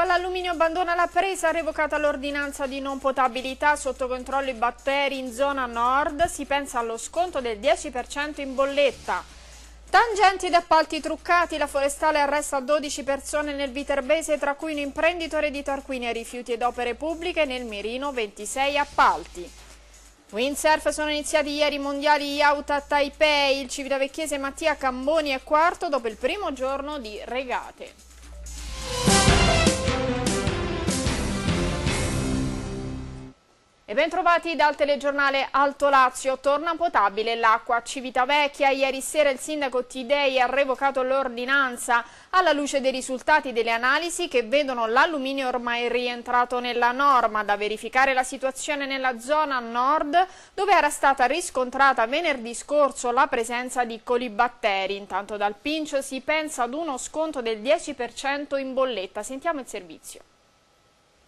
Squall'Alluminio abbandona la presa, revocata l'ordinanza di non potabilità, sotto controllo i batteri in zona nord, si pensa allo sconto del 10% in bolletta. Tangenti ed appalti truccati, la forestale arresta 12 persone nel Viterbese, tra cui un imprenditore di Tarquini e rifiuti ed opere pubbliche, nel Mirino 26 appalti. Windsurf sono iniziati ieri i mondiali Yauta a Taipei, il civitavecchiese Mattia Camboni è quarto dopo il primo giorno di regate. E bentrovati dal telegiornale Alto Lazio, torna potabile l'acqua a Civitavecchia. Ieri sera il sindaco Tidei ha revocato l'ordinanza alla luce dei risultati delle analisi che vedono l'alluminio ormai rientrato nella norma. Da verificare la situazione nella zona nord dove era stata riscontrata venerdì scorso la presenza di colibatteri. Intanto dal Pincio si pensa ad uno sconto del 10% in bolletta. Sentiamo il servizio.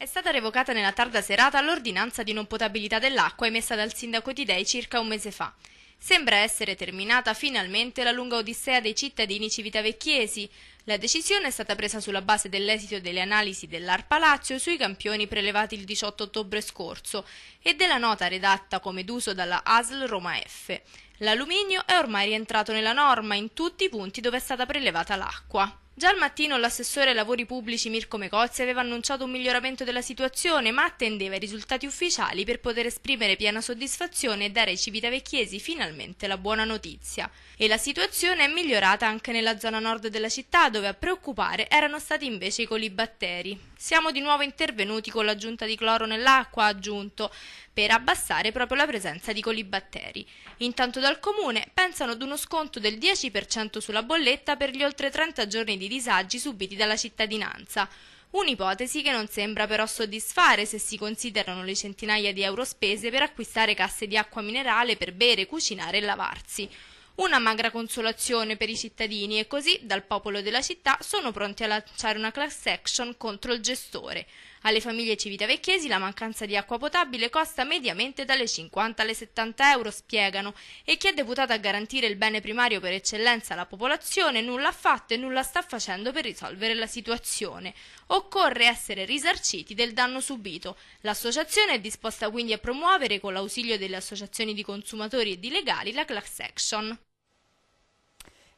È stata revocata nella tarda serata l'ordinanza di non potabilità dell'acqua emessa dal sindaco Tidei circa un mese fa. Sembra essere terminata finalmente la lunga odissea dei cittadini civitavecchiesi. La decisione è stata presa sulla base dell'esito delle analisi dell'ARPA Lazio sui campioni prelevati il 18 ottobre scorso e della nota redatta come d'uso dalla ASL Roma F. L'alluminio è ormai rientrato nella norma in tutti i punti dove è stata prelevata l'acqua. Già al mattino l'assessore ai lavori pubblici Mirko Mecozzi aveva annunciato un miglioramento della situazione, ma attendeva i risultati ufficiali per poter esprimere piena soddisfazione e dare ai civitavecchiesi finalmente la buona notizia. E la situazione è migliorata anche nella zona nord della città, dove a preoccupare erano stati invece i colibatteri. Siamo di nuovo intervenuti con l'aggiunta di cloro nell'acqua, ha aggiunto, per abbassare proprio la presenza di colibatteri. Intanto dal Comune pensano ad uno sconto del 10% sulla bolletta per gli oltre 30 giorni di disagi subiti dalla cittadinanza. Un'ipotesi che non sembra però soddisfare se si considerano le centinaia di euro spese per acquistare casse di acqua minerale per bere, cucinare e lavarsi. Una magra consolazione per i cittadini e così dal popolo della città sono pronti a lanciare una class action contro il gestore. Alle famiglie civitavecchiesi la mancanza di acqua potabile costa mediamente dalle 50 alle 70 euro, spiegano, e chi è deputato a garantire il bene primario per eccellenza alla popolazione nulla ha fatto e nulla sta facendo per risolvere la situazione. Occorre essere risarciti del danno subito. L'associazione è disposta quindi a promuovere, con l'ausilio delle associazioni di consumatori e di legali, la class action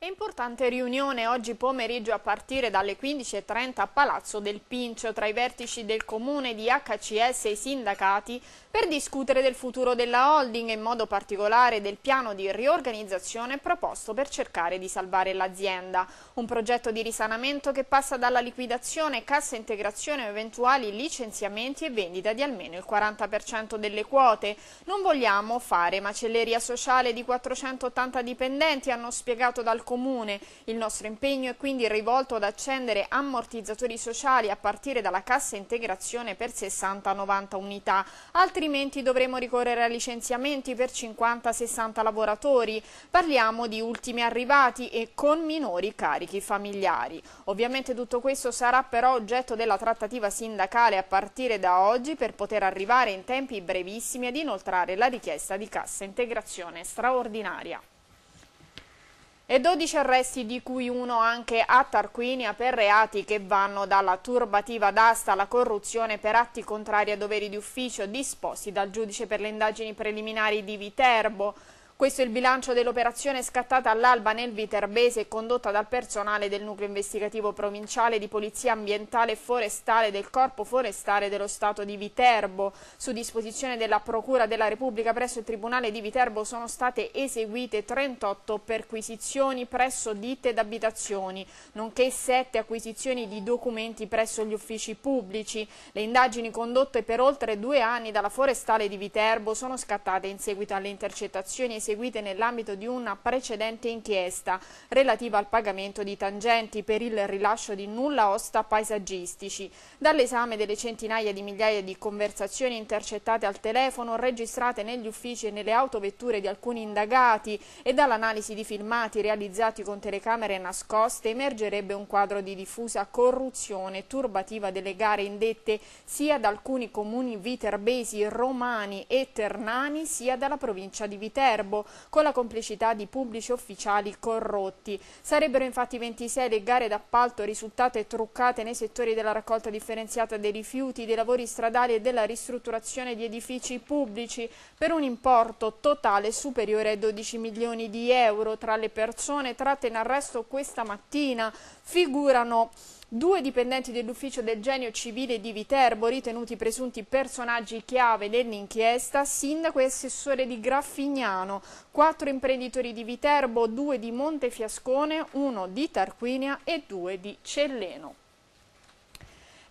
importante riunione oggi pomeriggio a partire dalle 15.30 a Palazzo del Pincio tra i vertici del comune di HCS e i sindacati per discutere del futuro della holding e in modo particolare del piano di riorganizzazione proposto per cercare di salvare l'azienda. Un progetto di risanamento che passa dalla liquidazione, cassa integrazione o eventuali licenziamenti e vendita di almeno il 40% delle quote. Non vogliamo fare macelleria sociale di 480 dipendenti, hanno spiegato dal comune comune. Il nostro impegno è quindi rivolto ad accendere ammortizzatori sociali a partire dalla cassa integrazione per 60-90 unità, altrimenti dovremo ricorrere a licenziamenti per 50-60 lavoratori. Parliamo di ultimi arrivati e con minori carichi familiari. Ovviamente tutto questo sarà però oggetto della trattativa sindacale a partire da oggi per poter arrivare in tempi brevissimi ad inoltrare la richiesta di cassa integrazione straordinaria e 12 arresti di cui uno anche a Tarquinia per reati che vanno dalla turbativa d'asta alla corruzione per atti contrari a doveri di ufficio disposti dal giudice per le indagini preliminari di Viterbo. Questo è il bilancio dell'operazione scattata all'alba nel Viterbese e condotta dal personale del nucleo investigativo provinciale di polizia ambientale e forestale del Corpo Forestale dello Stato di Viterbo. Su disposizione della Procura della Repubblica presso il Tribunale di Viterbo sono state eseguite 38 perquisizioni presso ditte ed abitazioni, nonché 7 acquisizioni di documenti presso gli uffici pubblici. Le indagini condotte per oltre due anni dalla Forestale di Viterbo sono scattate in seguito alle intercettazioni eseguite eseguite nell'ambito di una precedente inchiesta relativa al pagamento di tangenti per il rilascio di nulla osta paesaggistici. Dall'esame delle centinaia di migliaia di conversazioni intercettate al telefono, registrate negli uffici e nelle autovetture di alcuni indagati e dall'analisi di filmati realizzati con telecamere nascoste, emergerebbe un quadro di diffusa corruzione turbativa delle gare indette sia da alcuni comuni viterbesi, romani e ternani, sia dalla provincia di Viterbo, con la complicità di pubblici ufficiali corrotti. Sarebbero infatti 26 le gare d'appalto risultate truccate nei settori della raccolta differenziata dei rifiuti, dei lavori stradali e della ristrutturazione di edifici pubblici per un importo totale superiore ai 12 milioni di euro. Tra le persone tratte in arresto questa mattina figurano Due dipendenti dell'ufficio del genio civile di Viterbo, ritenuti presunti personaggi chiave dell'inchiesta, sindaco e assessore di Graffignano, quattro imprenditori di Viterbo, due di Montefiascone, uno di Tarquinia e due di Celleno.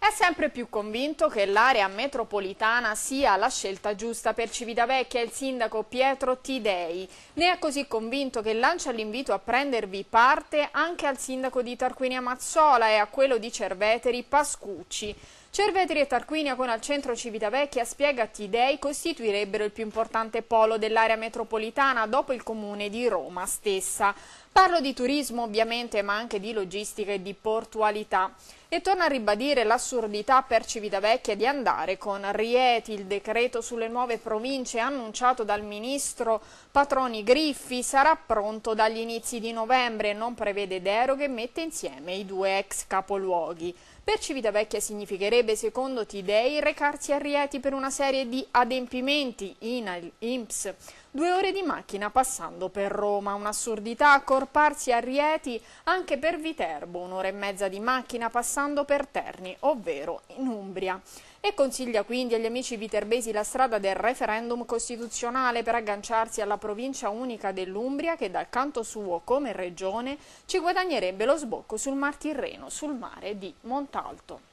È sempre più convinto che l'area metropolitana sia la scelta giusta per Civitavecchia il sindaco Pietro Tidei. Ne è così convinto che lancia l'invito a prendervi parte anche al sindaco di Tarquinia Mazzola e a quello di Cerveteri Pascucci. Cerveteri e Tarquinia con al centro Civitavecchia spiega Tidei costituirebbero il più importante polo dell'area metropolitana dopo il comune di Roma stessa. Parlo di turismo ovviamente ma anche di logistica e di portualità e torna a ribadire l'assurdità per Civitavecchia di andare con Rieti il decreto sulle nuove province annunciato dal ministro Patroni Griffi sarà pronto dagli inizi di novembre, non prevede deroghe e mette insieme i due ex capoluoghi. Per Civitavecchia significherebbe, secondo Tidei, recarsi a Rieti per una serie di adempimenti, INAIL, IMPS, due ore di macchina passando per Roma, un'assurdità, accorparsi a Rieti anche per Viterbo, un'ora e mezza di macchina passando per Terni, ovvero in Umbria e consiglia quindi agli amici viterbesi la strada del referendum costituzionale per agganciarsi alla provincia unica dell'Umbria che dal canto suo come regione ci guadagnerebbe lo sbocco sul Mar Tirreno, sul mare di Montalto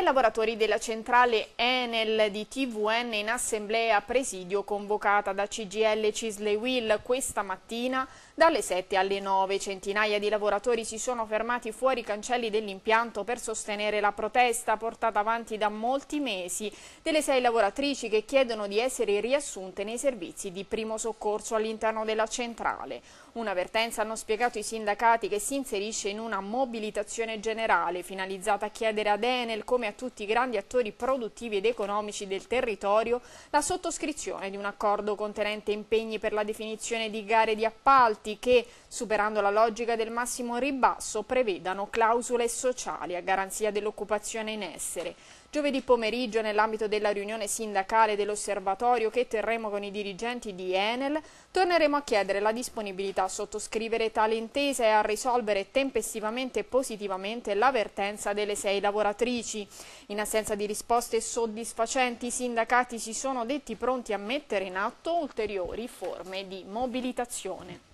e lavoratori della centrale Enel di TVN in assemblea a presidio convocata da CGL Cisle Will questa mattina dalle 7 alle 9. Centinaia di lavoratori si sono fermati fuori i cancelli dell'impianto per sostenere la protesta portata avanti da molti mesi delle sei lavoratrici che chiedono di essere riassunte nei servizi di primo soccorso all'interno della centrale. Un'avvertenza hanno spiegato i sindacati che si inserisce in una mobilitazione generale finalizzata a chiedere ad Enel come a tutti i grandi attori produttivi ed economici del territorio la sottoscrizione di un accordo contenente impegni per la definizione di gare di appalti che, superando la logica del massimo ribasso, prevedano clausole sociali a garanzia dell'occupazione in essere, Giovedì pomeriggio, nell'ambito della riunione sindacale dell'osservatorio che terremo con i dirigenti di Enel, torneremo a chiedere la disponibilità a sottoscrivere tale intesa e a risolvere tempestivamente e positivamente l'avvertenza delle sei lavoratrici. In assenza di risposte soddisfacenti, i sindacati si sono detti pronti a mettere in atto ulteriori forme di mobilitazione.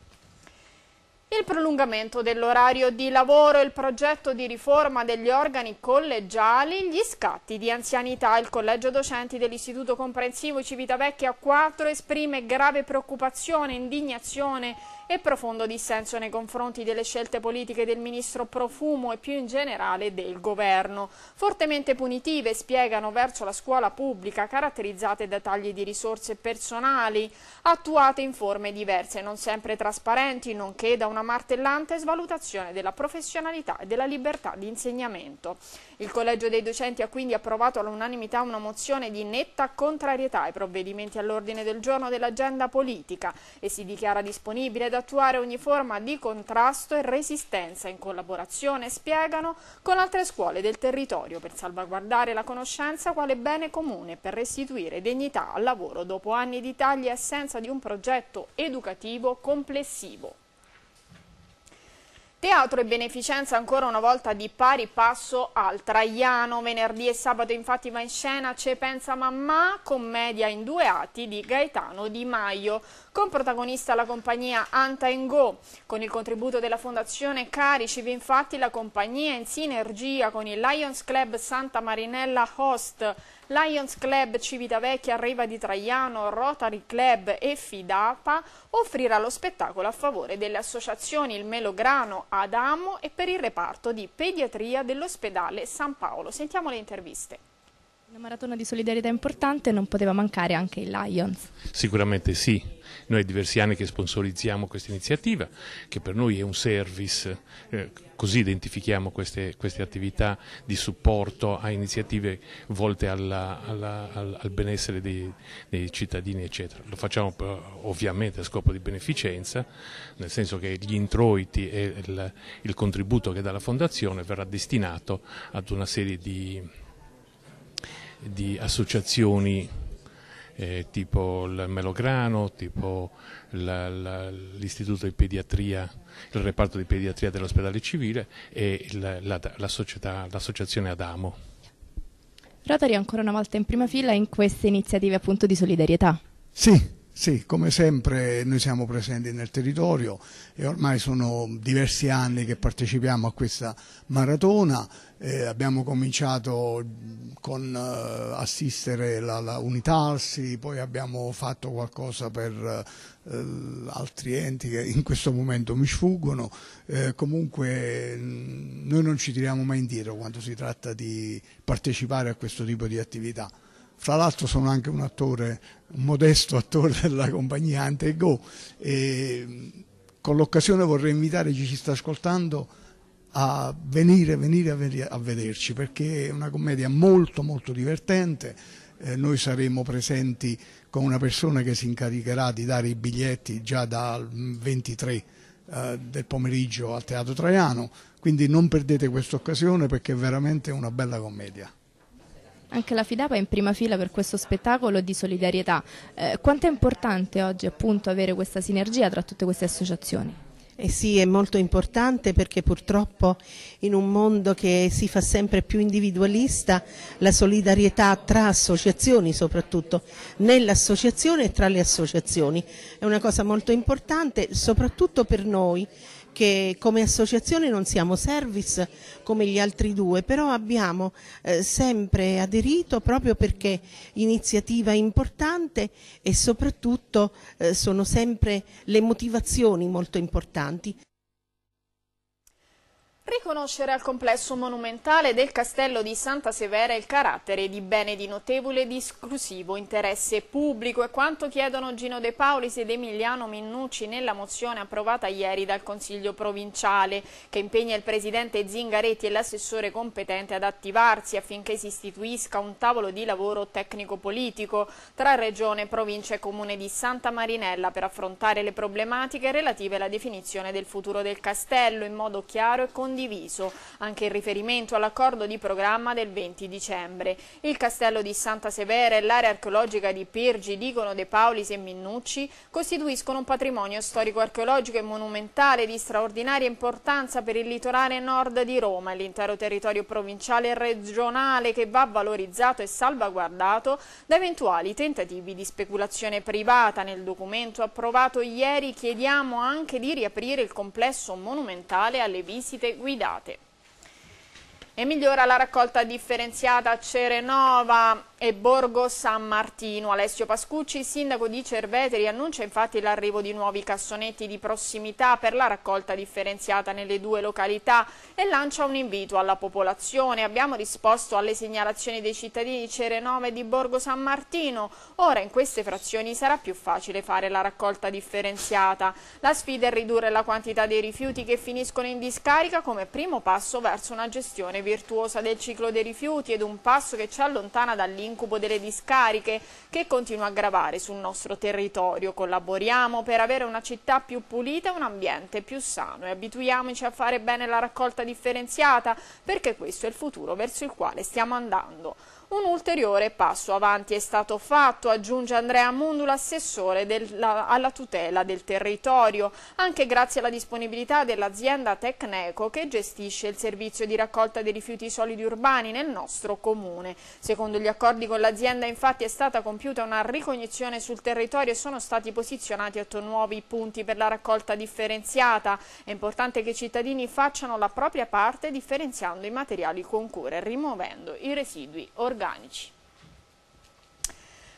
Il prolungamento dell'orario di lavoro, il progetto di riforma degli organi collegiali, gli scatti di anzianità. Il collegio docenti dell'Istituto Comprensivo Civitavecchia 4 esprime grave preoccupazione, e indignazione e profondo dissenso nei confronti delle scelte politiche del ministro Profumo e più in generale del governo. Fortemente punitive, spiegano, verso la scuola pubblica, caratterizzate da tagli di risorse personali, attuate in forme diverse, non sempre trasparenti, nonché da una martellante svalutazione della professionalità e della libertà di insegnamento. Il Collegio dei Docenti ha quindi approvato all'unanimità una mozione di netta contrarietà ai provvedimenti all'ordine del giorno dell'agenda politica e si dichiara disponibile da attuare ogni forma di contrasto e resistenza in collaborazione, spiegano, con altre scuole del territorio per salvaguardare la conoscenza quale bene comune per restituire dignità al lavoro dopo anni di tagli e assenza di un progetto educativo complessivo. Teatro e beneficenza ancora una volta di pari passo al Traiano. Venerdì e sabato infatti va in scena C'è Pensa Mamma, commedia in due atti di Gaetano Di Maio, con protagonista la compagnia Anta Go. Con il contributo della Fondazione Caricivi infatti la compagnia in sinergia con il Lions Club Santa Marinella Host Lions Club Civitavecchia Riva di Traiano, Rotary Club e Fidapa offrirà lo spettacolo a favore delle associazioni Il Melograno Adamo e per il reparto di pediatria dell'ospedale San Paolo. Sentiamo le interviste. Una maratona di solidarietà importante non poteva mancare anche il Lions. Sicuramente sì, noi è diversi anni che sponsorizziamo questa iniziativa, che per noi è un service, eh, così identifichiamo queste, queste, attività di supporto a iniziative volte alla, alla, al, al, benessere dei, dei cittadini, eccetera. Lo facciamo eh, ovviamente a scopo di beneficenza, nel senso che gli introiti e il, il contributo che dà la Fondazione verrà destinato ad una serie di, di associazioni eh, tipo il Melograno, tipo l'istituto di pediatria, il reparto di pediatria dell'ospedale civile e la, la, la società, l'associazione Adamo. Rotary è ancora una volta in prima fila in queste iniziative appunto di solidarietà. Sì, sì, come sempre noi siamo presenti nel territorio e ormai sono diversi anni che partecipiamo a questa maratona. Eh, abbiamo cominciato con eh, assistere la, la Unitalsi, poi abbiamo fatto qualcosa per eh, altri enti che in questo momento mi sfuggono. Eh, comunque mm, noi non ci tiriamo mai indietro quando si tratta di partecipare a questo tipo di attività. Fra l'altro sono anche un attore, un modesto attore della compagnia Ante Go e con l'occasione vorrei invitare chi ci sta ascoltando a venire, venire a, vederci perché è una commedia molto molto divertente. Eh, noi saremo presenti con una persona che si incaricherà di dare i biglietti già dal 23 eh, del pomeriggio al Teatro Traiano, quindi non perdete questa occasione perché è veramente una bella commedia. Anche la Fidapa è in prima fila per questo spettacolo di solidarietà. Eh, quanto è importante oggi appunto avere questa sinergia tra tutte queste associazioni? Eh sì, è molto importante perché purtroppo in un mondo che si fa sempre più individualista la solidarietà tra associazioni soprattutto, nell'associazione e tra le associazioni è una cosa molto importante soprattutto per noi che come associazione non siamo service come gli altri due, però abbiamo eh, sempre aderito proprio perché iniziativa importante e soprattutto eh, sono sempre le motivazioni molto importanti. Riconoscere al complesso monumentale del castello di Santa Severa il carattere di bene di notevole e di esclusivo interesse pubblico è quanto chiedono Gino De Paulis ed Emiliano Minnucci nella mozione approvata ieri dal Consiglio Provinciale che impegna il Presidente Zingaretti e l'assessore competente ad attivarsi affinché si istituisca un tavolo di lavoro tecnico-politico tra Regione, Provincia e Comune di Santa Marinella per affrontare le problematiche relative alla definizione del futuro del castello in modo chiaro e condiviso condiviso, anche in riferimento all'accordo di programma del 20 dicembre. Il castello di Santa Severa e l'area archeologica di Pirgi, Digono De Paulis e Minnucci costituiscono un patrimonio storico-archeologico e monumentale di straordinaria importanza per il litorale nord di Roma e l'intero territorio provinciale e regionale che va valorizzato e salvaguardato da eventuali tentativi di speculazione privata. Nel documento approvato ieri chiediamo anche di riaprire il complesso monumentale alle visite guidate guidate. E migliora la raccolta differenziata a Cerenova e Borgo San Martino. Alessio Pascucci, sindaco di Cerveteri, annuncia infatti l'arrivo di nuovi cassonetti di prossimità per la raccolta differenziata nelle due località e lancia un invito alla popolazione. Abbiamo risposto alle segnalazioni dei cittadini di Cerenove e di Borgo San Martino. Ora in queste frazioni sarà più facile fare la raccolta differenziata. La sfida è ridurre la quantità dei rifiuti che finiscono in discarica come primo passo verso una gestione virtuosa del ciclo dei rifiuti ed un passo che ci allontana dall'inizio l'incubo delle discariche che continua a gravare sul nostro territorio. Collaboriamo per avere una città più pulita e un ambiente più sano e abituiamoci a fare bene la raccolta differenziata perché questo è il futuro verso il quale stiamo andando. Un ulteriore passo avanti è stato fatto, aggiunge Andrea Mundula, assessore della, alla tutela del territorio, anche grazie alla disponibilità dell'azienda Tecneco che gestisce il servizio di raccolta dei rifiuti solidi urbani nel nostro comune. Secondo gli accordi con l'azienda infatti è stata compiuta una ricognizione sul territorio e sono stati posizionati otto nuovi punti per la raccolta differenziata. È importante che i cittadini facciano la propria parte differenziando i materiali con cura e rimuovendo i residui organici. 加尼奇。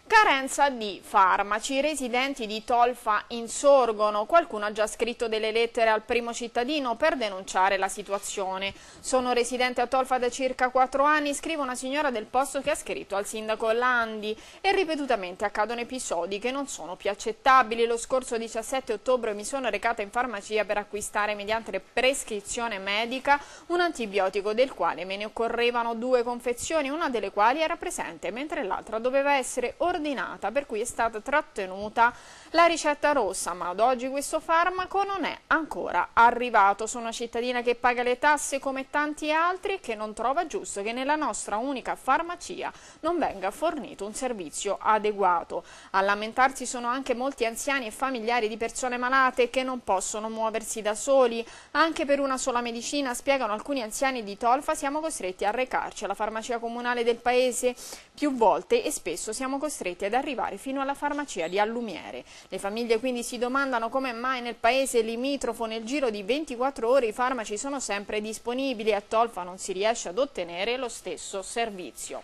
Carenza di farmaci. I residenti di Tolfa insorgono. Qualcuno ha già scritto delle lettere al primo cittadino per denunciare la situazione. Sono residente a Tolfa da circa quattro anni, scrive una signora del posto che ha scritto al sindaco Landi e ripetutamente accadono episodi che non sono più accettabili. Lo scorso 17 ottobre mi sono recata in farmacia per acquistare mediante prescrizione medica un antibiotico del quale me ne occorrevano due confezioni, una delle quali era presente mentre l'altra doveva essere ordinata ordinata per cui è stata trattenuta la ricetta rossa, ma ad oggi questo farmaco non è ancora arrivato. Sono una cittadina che paga le tasse come tanti altri e che non trova giusto che nella nostra unica farmacia non venga fornito un servizio adeguato. A lamentarsi sono anche molti anziani e familiari di persone malate che non possono muoversi da soli. Anche per una sola medicina, spiegano alcuni anziani di Tolfa, siamo costretti a recarci alla farmacia comunale del paese più volte e spesso siamo costretti ad arrivare fino alla farmacia di Allumiere. Le famiglie quindi si domandano come mai nel paese limitrofo nel giro di 24 ore i farmaci sono sempre disponibili e a Tolfa non si riesce ad ottenere lo stesso servizio.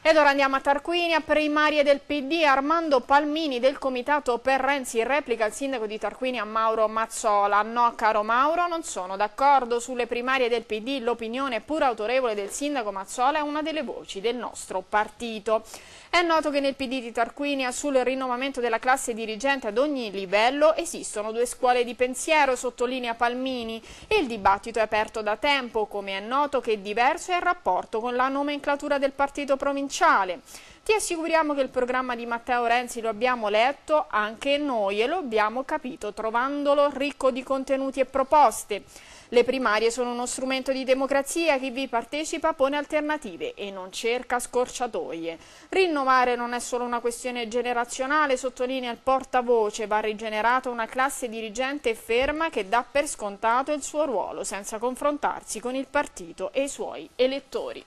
Ed ora andiamo a Tarquinia, primarie del PD, Armando Palmini del comitato per Renzi replica il sindaco di Tarquinia Mauro Mazzola. No, caro Mauro, non sono d'accordo sulle primarie del PD, l'opinione pur autorevole del sindaco Mazzola è una delle voci del nostro partito. È noto che nel PD di Tarquinia sul rinnovamento della classe dirigente ad ogni livello esistono due scuole di pensiero, sottolinea Palmini. Il dibattito è aperto da tempo, come è noto che diverso è il rapporto con la nomenclatura del partito provinciale. Ti assicuriamo che il programma di Matteo Renzi lo abbiamo letto anche noi e lo abbiamo capito trovandolo ricco di contenuti e proposte. Le primarie sono uno strumento di democrazia, chi vi partecipa pone alternative e non cerca scorciatoie. Rinnovare non è solo una questione generazionale, sottolinea il portavoce, va rigenerata una classe dirigente ferma che dà per scontato il suo ruolo senza confrontarsi con il partito e i suoi elettori.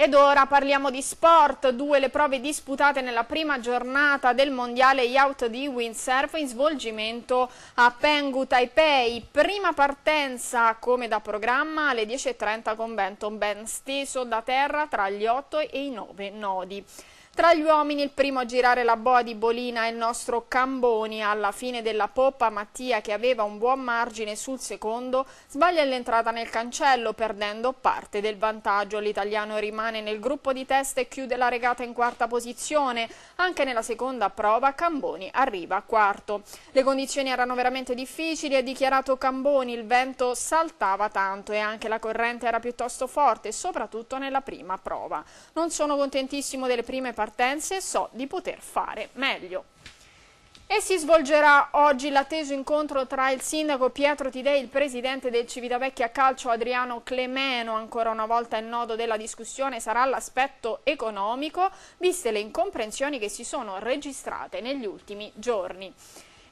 Ed ora parliamo di sport, due le prove disputate nella prima giornata del mondiale yacht di windsurf in svolgimento a Pengu Taipei. Prima partenza come da programma alle 10.30 con Benton ben steso da terra tra gli 8 e i 9 nodi. Tra gli uomini il primo a girare la boa di Bolina è il nostro Camboni, alla fine della poppa Mattia che aveva un buon margine sul secondo sbaglia l'entrata nel cancello perdendo parte del vantaggio, l'italiano rimane nel gruppo di testa e chiude la regata in quarta posizione, anche nella seconda prova Camboni arriva a quarto. Le condizioni erano veramente difficili, ha dichiarato Camboni, il vento saltava tanto e anche la corrente era piuttosto forte, soprattutto nella prima prova. Non sono contentissimo delle prime partenze so di poter fare meglio. E si svolgerà oggi l'atteso incontro tra il sindaco Pietro Tidei e il presidente del Civitavecchia Calcio Adriano Clemeno. Ancora una volta il nodo della discussione sarà l'aspetto economico, viste le incomprensioni che si sono registrate negli ultimi giorni.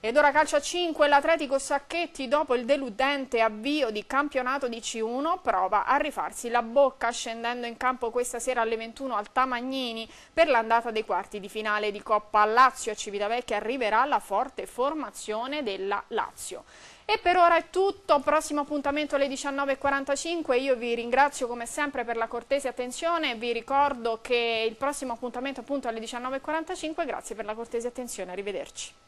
Ed ora calcio a 5 l'Atletico Sacchetti dopo il deludente avvio di campionato di C1 prova a rifarsi la bocca scendendo in campo questa sera alle 21 al Tamagnini per l'andata dei quarti di finale di Coppa Lazio a Civitavecchia arriverà la forte formazione della Lazio. E per ora è tutto, prossimo appuntamento alle 19.45, io vi ringrazio come sempre per la cortese attenzione, vi ricordo che il prossimo appuntamento appunto alle 19.45, grazie per la cortese attenzione, arrivederci.